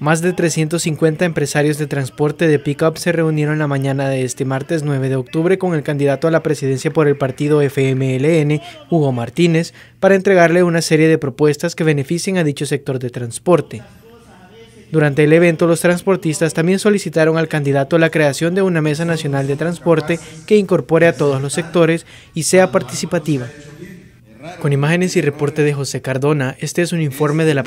Más de 350 empresarios de transporte de pickup se reunieron la mañana de este martes 9 de octubre con el candidato a la presidencia por el partido FMLN, Hugo Martínez, para entregarle una serie de propuestas que beneficien a dicho sector de transporte. Durante el evento, los transportistas también solicitaron al candidato la creación de una mesa nacional de transporte que incorpore a todos los sectores y sea participativa, con imágenes y reporte de José Cardona, este es un informe de la